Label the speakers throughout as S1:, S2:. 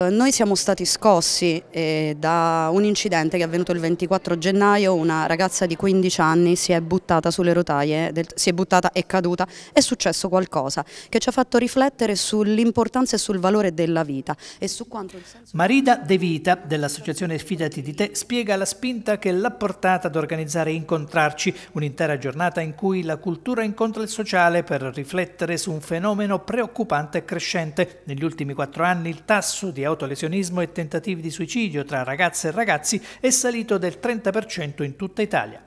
S1: Eh, noi siamo stati scossi eh, da un incidente che è avvenuto il 24 gennaio, una ragazza di 15 anni si è buttata sulle rotaie, del, si è buttata e caduta, è successo qualcosa che ci ha fatto riflettere sull'importanza e sul valore della vita e su quanto il senso...
S2: Marida De Vita dell'associazione Fidati di Te spiega la spinta che l'ha portata ad organizzare Incontrarci, un'intera giornata in cui la cultura incontra il sociale per riflettere su un fenomeno preoccupante e crescente. Negli ultimi quattro anni il tasso di autolesionismo e tentativi di suicidio tra ragazze e ragazzi è salito del 30% in tutta Italia.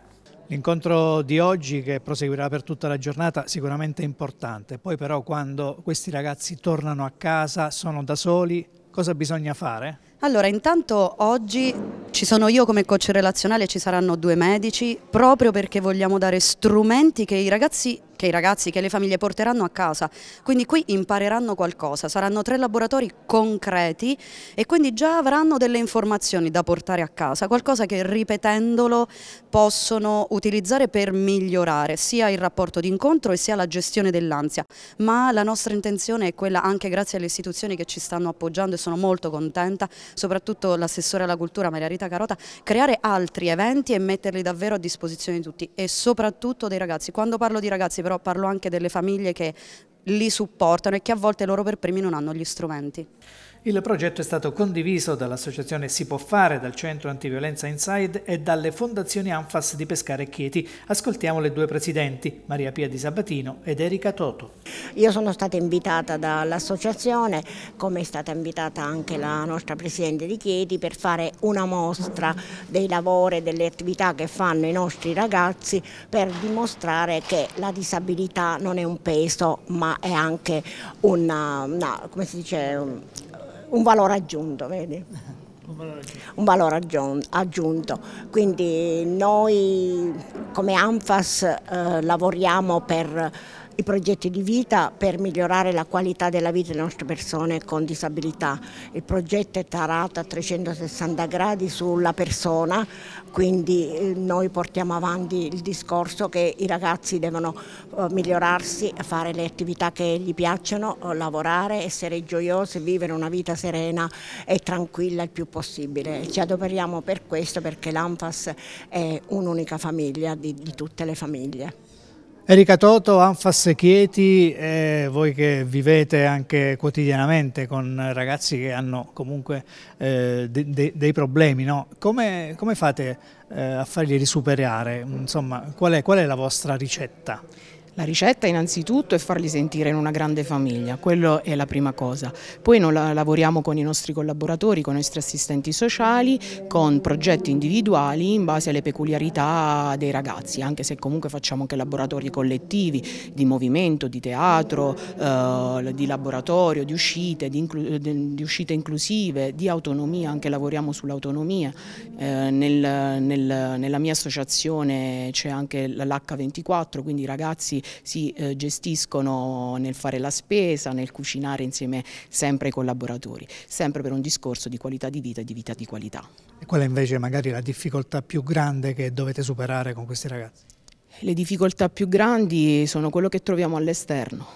S2: L'incontro di oggi, che proseguirà per tutta la giornata, sicuramente è importante. Poi però quando questi ragazzi tornano a casa, sono da soli, cosa bisogna fare?
S1: Allora, intanto oggi ci sono io come coach relazionale, ci saranno due medici, proprio perché vogliamo dare strumenti che i ragazzi che i ragazzi, che le famiglie porteranno a casa. Quindi qui impareranno qualcosa, saranno tre laboratori concreti e quindi già avranno delle informazioni da portare a casa, qualcosa che ripetendolo possono utilizzare per migliorare sia il rapporto d'incontro e sia la gestione dell'ansia, ma la nostra intenzione è quella anche grazie alle istituzioni che ci stanno appoggiando e sono molto contenta, soprattutto l'assessore alla cultura Maria Rita Carota, creare altri eventi e metterli davvero a disposizione di tutti e soprattutto dei ragazzi. Quando parlo di ragazzi però però parlo anche delle famiglie che li supportano e che a volte loro per primi non hanno gli strumenti.
S2: Il progetto è stato condiviso dall'associazione Si può fare, dal centro antiviolenza Inside e dalle fondazioni ANFAS di Pescare e Chieti. Ascoltiamo le due presidenti, Maria Pia Di Sabatino ed Erika Toto.
S3: Io sono stata invitata dall'associazione, come è stata invitata anche la nostra presidente di Chieti, per fare una mostra dei lavori e delle attività che fanno i nostri ragazzi per dimostrare che la disabilità non è un peso ma è anche una, una come si dice, un valore aggiunto, vedi? Un valore aggiunto. Quindi noi come ANFAS eh, lavoriamo per i progetti di vita per migliorare la qualità della vita delle nostre persone con disabilità. Il progetto è tarato a 360 gradi sulla persona, quindi eh, noi portiamo avanti il discorso che i ragazzi devono eh, migliorarsi, fare le attività che gli piacciono, lavorare, essere gioiosi, vivere una vita serena e tranquilla il più possibile. Ci adoperiamo per questo perché l'ANFAS è un'unica famiglia di, di tutte le famiglie.
S2: Erika Toto, Anfas Chieti, eh, voi che vivete anche quotidianamente con ragazzi che hanno comunque eh, de de dei problemi, no? come, come, fate eh, a farglieli superare? Insomma, qual è, qual è la vostra ricetta? La ricetta
S4: innanzitutto è farli sentire in una grande famiglia, quello è la prima cosa. Poi noi lavoriamo con i nostri collaboratori, con i nostri assistenti sociali, con progetti individuali in base alle peculiarità dei ragazzi, anche se comunque facciamo anche laboratori collettivi di movimento, di teatro, eh, di laboratorio, di uscite, di, inclu eh, di, uscite inclusive, di autonomia, anche lavoriamo sull'autonomia. Eh, nel, nel, nella mia associazione c'è anche l'H24, quindi i ragazzi si eh, gestiscono nel fare la spesa, nel cucinare insieme sempre ai collaboratori, sempre per un discorso di qualità di vita e di vita di qualità.
S2: E qual è invece magari la difficoltà più grande che dovete superare con questi ragazzi? Le difficoltà più grandi sono quello che troviamo
S4: all'esterno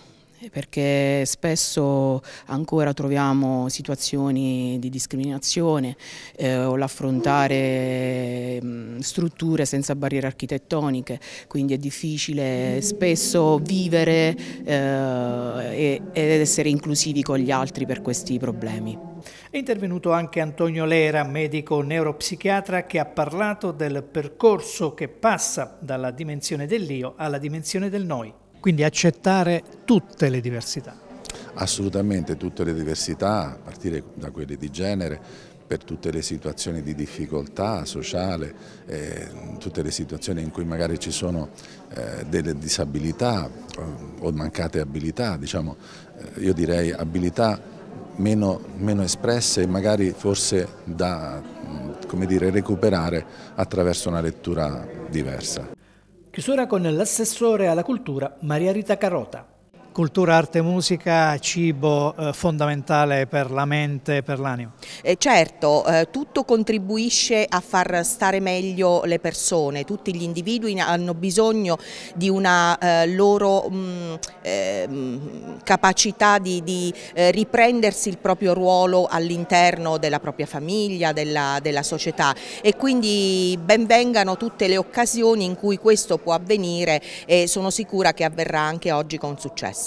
S4: perché spesso ancora troviamo situazioni di discriminazione eh, o l'affrontare mm, strutture senza barriere architettoniche, quindi è difficile spesso vivere eh, ed essere inclusivi con gli altri per questi problemi.
S2: È intervenuto anche Antonio Lera, medico neuropsichiatra, che ha parlato del percorso che passa dalla dimensione dell'io alla dimensione del noi quindi accettare tutte le diversità.
S1: Assolutamente tutte le diversità, a partire da quelle di genere, per tutte le situazioni di difficoltà sociale, eh, tutte le situazioni in cui magari ci sono eh, delle disabilità eh, o mancate abilità, diciamo, eh, io direi abilità meno, meno espresse e magari forse da dire, recuperare attraverso una lettura diversa.
S2: Chiusura con l'assessore alla cultura Maria Rita Carota cultura, arte, musica, cibo eh, fondamentale per la mente e per l'anima.
S4: Eh, certo, eh, tutto contribuisce a far stare meglio le persone, tutti gli individui hanno bisogno di una eh, loro mh, mm, ehm, capacità di, di eh, riprendersi il proprio ruolo all'interno della propria famiglia, della, della società e quindi benvengano tutte le occasioni in cui questo può avvenire e sono sicura che avverrà anche oggi con successo.